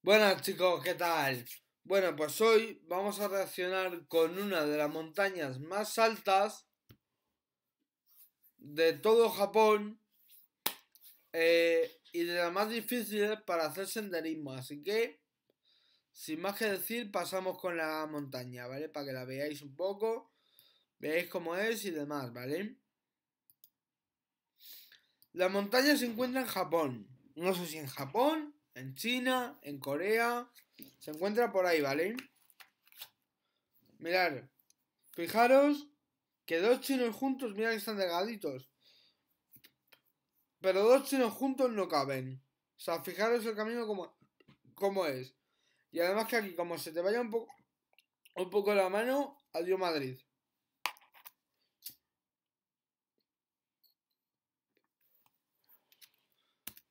Buenas chicos, ¿qué tal? Bueno, pues hoy vamos a reaccionar con una de las montañas más altas de todo Japón eh, y de las más difíciles para hacer senderismo. Así que, sin más que decir, pasamos con la montaña, ¿vale? Para que la veáis un poco, veáis cómo es y demás, ¿vale? La montaña se encuentra en Japón. No sé si en Japón en China, en Corea. Se encuentra por ahí, ¿vale? Mirad, fijaros que dos chinos juntos, mirad que están delgaditos. Pero dos chinos juntos no caben. O sea, fijaros el camino como, es. Y además que aquí, como se te vaya un poco, un poco la mano, adiós Madrid.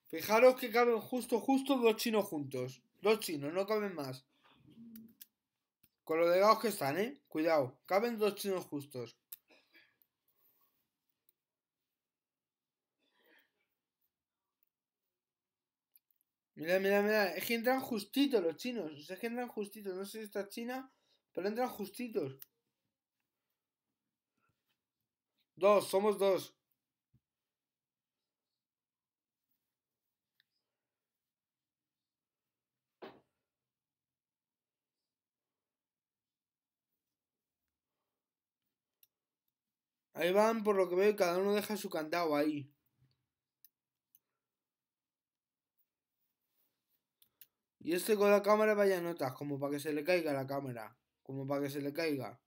Fijaros que caben justo, justo dos chinos juntos. Dos chinos, no caben más. Con los delgados que están, ¿eh? Cuidado, caben dos chinos justos. Mira, mira, mira, es que entran justitos los chinos. es que entran justitos. No sé si está China, pero entran justitos. Dos, somos dos. Ahí van, por lo que veo, cada uno deja su candado ahí. Y este con la cámara vaya notas, como para que se le caiga la cámara. Como para que se le caiga.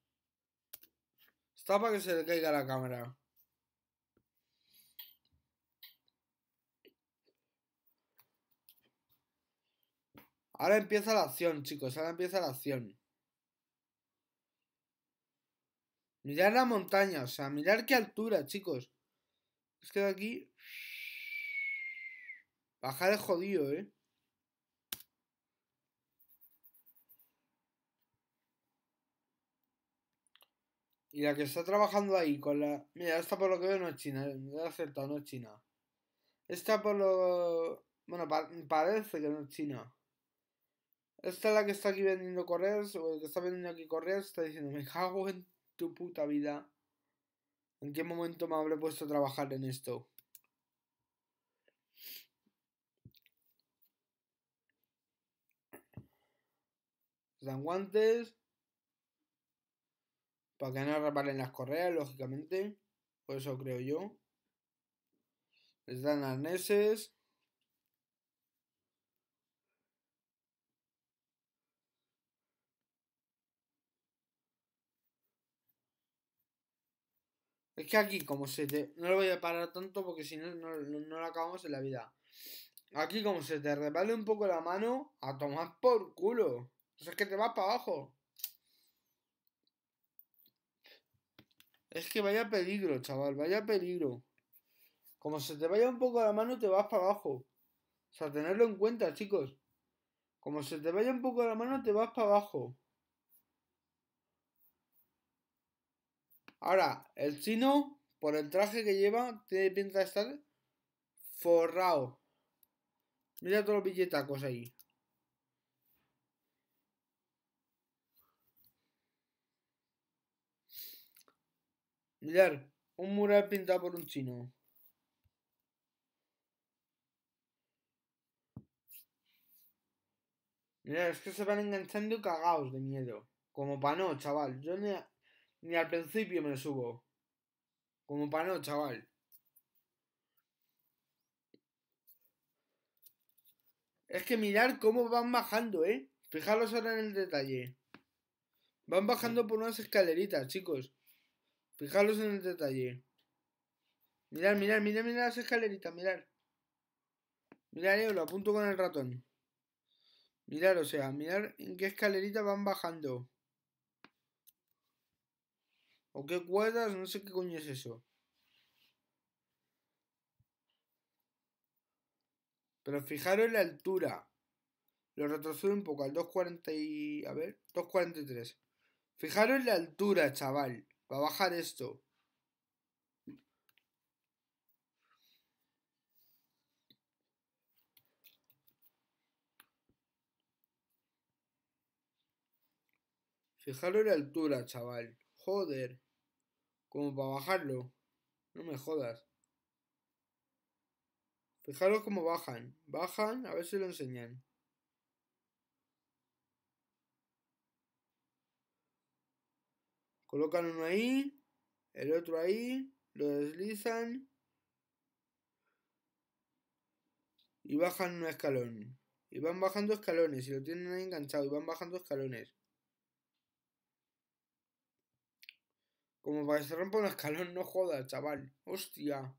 Está para que se le caiga la cámara. Ahora empieza la acción, chicos. Ahora empieza la acción. Mirar la montaña, o sea, mirar qué altura, chicos. Es que de aquí... Baja de jodido, ¿eh? Y la que está trabajando ahí con la... Mira, esta por lo que veo no es china, eh, me he acertado, no es china. Esta por lo... Bueno, parece que no es china. Esta es la que está aquí vendiendo correos, o el que está vendiendo aquí correos, está diciendo, me cago en tu puta vida? ¿En qué momento me habré puesto a trabajar en esto? dan guantes. Para que no reparen las correas, lógicamente. Por eso creo yo. Les dan arneses. Es que aquí, como se te. No lo voy a parar tanto porque si no, no, no lo acabamos en la vida. Aquí, como se te repale un poco la mano, a tomar por culo. O sea, es que te vas para abajo. Es que vaya peligro, chaval, vaya peligro. Como se te vaya un poco la mano, te vas para abajo. O sea, tenerlo en cuenta, chicos. Como se te vaya un poco la mano, te vas para abajo. Ahora, el chino, por el traje que lleva, tiene pinta de estar forrado. Mira todos los billetacos ahí. Mirad, un mural pintado por un chino. Mirad, es que se van enganchando cagados de miedo. Como para no, chaval. Yo no ni al principio me subo. Como para no, chaval. Es que mirar cómo van bajando, ¿eh? Fijaros ahora en el detalle. Van bajando por unas escaleritas, chicos. Fijaros en el detalle. Mirad, mirad, mirad, mirad las escaleritas, mirad. Mirad, yo eh, lo apunto con el ratón. Mirad, o sea, mirad en qué escalerita van bajando. ¿O qué cuerdas? No sé qué coño es eso. Pero fijaros la altura. Lo retrocedo un poco al 2.40 y... A ver, 2.43. Fijaros la altura, chaval. Va a bajar esto. Fijaros la altura, chaval. Joder. Como para bajarlo. No me jodas. Fijaros cómo bajan. Bajan, a ver si lo enseñan. Colocan uno ahí, el otro ahí, lo deslizan y bajan un escalón. Y van bajando escalones y lo tienen ahí enganchado y van bajando escalones. Como para que se rompa un escalón, no joda, chaval. Hostia.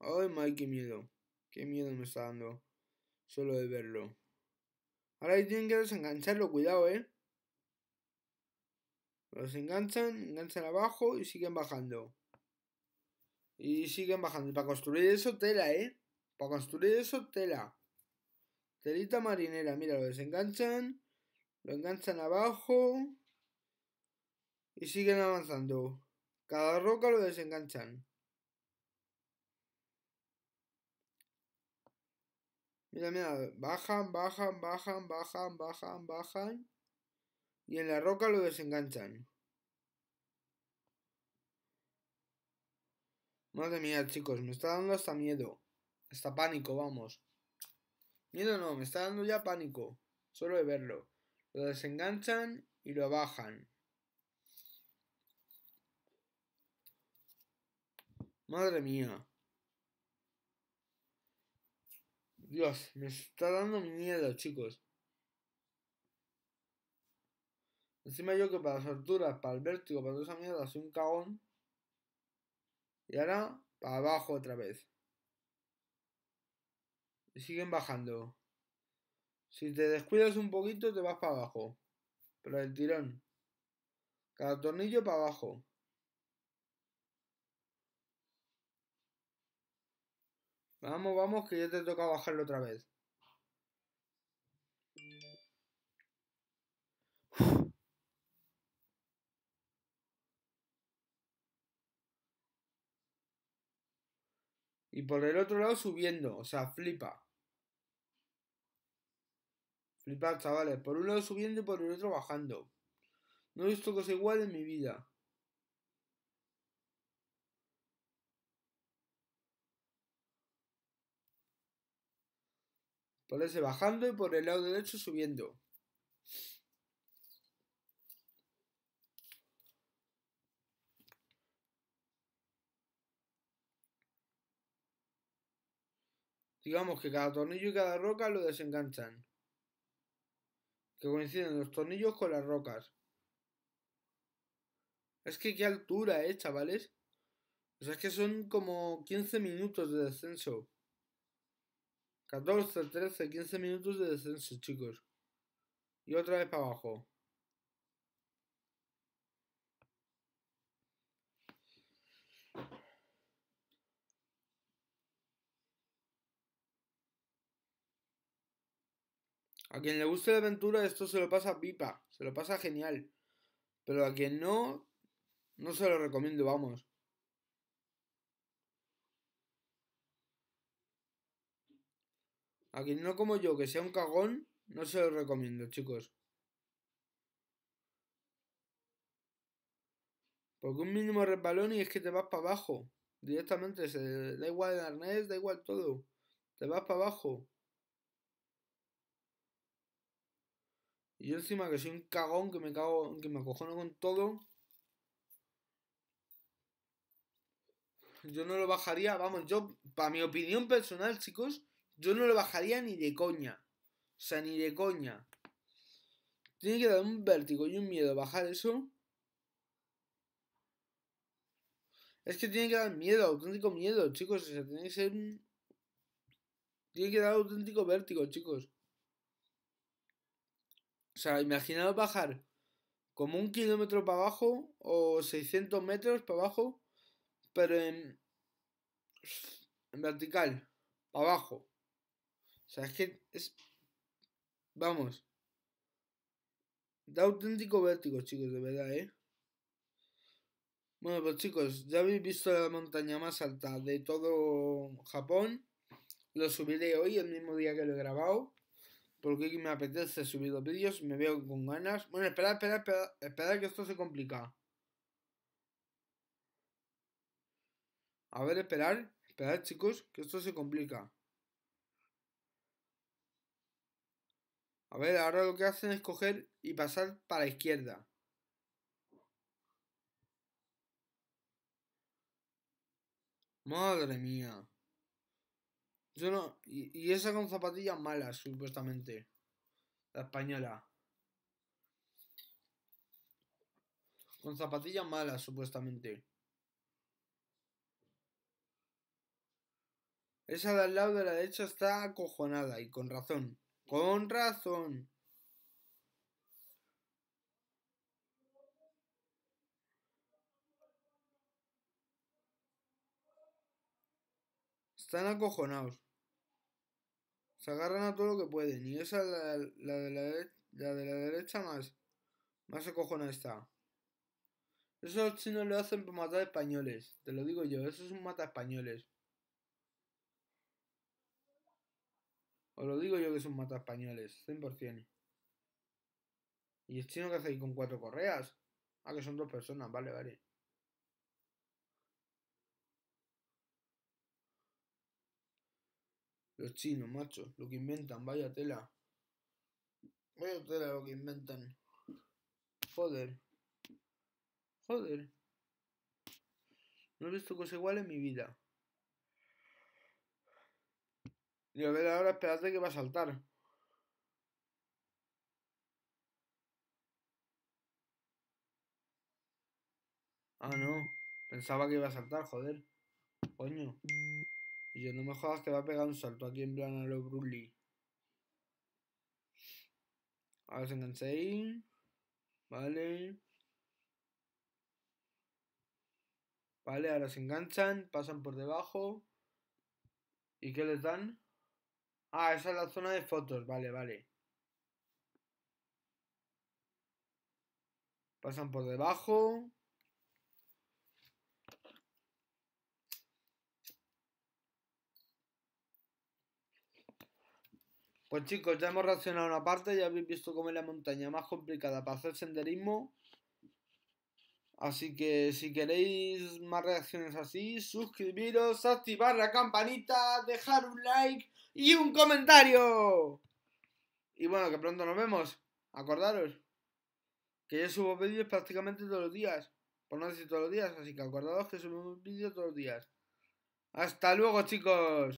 Ay, my, qué miedo. Qué miedo me está dando. Solo de verlo. Ahora tienen que desengancharlo, cuidado, eh. Lo enganchan, enganchan abajo y siguen bajando. Y siguen bajando. para construir eso, tela, eh. Para construir eso, tela. Telita marinera, mira, lo desenganchan. Lo enganchan abajo y siguen avanzando. Cada roca lo desenganchan. Mira, mira, bajan, bajan, bajan, bajan, bajan, bajan. Y en la roca lo desenganchan. Madre mía, chicos, me está dando hasta miedo. Hasta pánico, vamos. Miedo no, me está dando ya pánico. Solo de verlo. Lo desenganchan y lo bajan. Madre mía. Dios, me está dando miedo, chicos. Encima yo que para las alturas, para el vértigo, para toda esa mierda, soy un cagón. Y ahora, para abajo otra vez. Y siguen bajando. Si te descuidas un poquito, te vas para abajo. Pero el tirón. Cada tornillo para abajo. Vamos, vamos, que ya te toca bajarlo otra vez. Y por el otro lado subiendo, o sea, flipa. Flipa, chavales. Por un lado subiendo y por el otro bajando. No he visto cosa igual en mi vida. Por ese bajando y por el lado derecho subiendo. Digamos que cada tornillo y cada roca lo desenganchan. Que coinciden los tornillos con las rocas. Es que qué altura, es eh, chavales. O sea, es que son como 15 minutos de descenso. 14, 13, 15 minutos de descenso, chicos. Y otra vez para abajo. A quien le guste la aventura, esto se lo pasa pipa, se lo pasa genial. Pero a quien no, no se lo recomiendo, vamos. A quien no como yo, que sea un cagón, no se lo recomiendo, chicos. Porque un mínimo resbalón y es que te vas para abajo. Directamente, se, da igual el arnés, da igual todo. Te vas para abajo. Y yo encima que soy un cagón que me cago, que me con todo. Yo no lo bajaría, vamos, yo, para mi opinión personal, chicos, yo no lo bajaría ni de coña. O sea, ni de coña. Tiene que dar un vértigo y un miedo bajar eso. Es que tiene que dar miedo, auténtico miedo, chicos. O sea, tiene que ser. Tiene que dar auténtico vértigo, chicos. O sea, imaginaos bajar como un kilómetro para abajo o 600 metros para abajo, pero en, en vertical, para abajo. O sea, es que es... Vamos. Da auténtico vértigo, chicos, de verdad, ¿eh? Bueno, pues chicos, ya habéis visto la montaña más alta de todo Japón. Lo subiré hoy, el mismo día que lo he grabado. Porque me apetece subir los vídeos, me veo con ganas. Bueno, esperad, esperad, esperad, esperad que esto se complica. A ver, esperar, esperad chicos, que esto se complica. A ver, ahora lo que hacen es coger y pasar para la izquierda. Madre mía. Yo no... Y, esa con zapatillas malas, supuestamente. La española. Con zapatillas malas, supuestamente. Esa del lado de la derecha está acojonada y con razón. Con razón. Están acojonados. Se agarran a todo lo que pueden. Y esa, la, de, la, derecha, más, más acojonada está. Eso chinos lo hacen para matar españoles. Te lo digo yo, eso es un mata españoles. Os lo digo yo que son un españoles, 100%. ¿Y el chino que hace con cuatro correas? Ah, que son dos personas, vale, vale. Los chinos, macho, lo que inventan, vaya tela. Vaya tela lo que inventan. Joder. Joder. No he visto cosas iguales en mi vida. Y a ver ahora, espérate que va a saltar. Ah, no. Pensaba que iba a saltar, joder. Coño. Y yo, no me jodas que va a pegar un salto aquí en plan a lo Brully. Ahora se enganché Vale. Vale, ahora se enganchan, pasan por debajo. ¿Y qué les dan? Ah, esa es la zona de fotos, vale, vale. Pasan por debajo. Pues chicos, ya hemos reaccionado una parte, ya habéis visto cómo es la montaña más complicada para hacer senderismo. Así que si queréis más reacciones así, suscribiros, activar la campanita, dejar un like y un comentario. Y bueno, que pronto nos vemos. Acordaros que yo subo vídeos prácticamente todos los días. Por pues no decir todos los días, así que acordados que un vídeo todos los días. Hasta luego, chicos.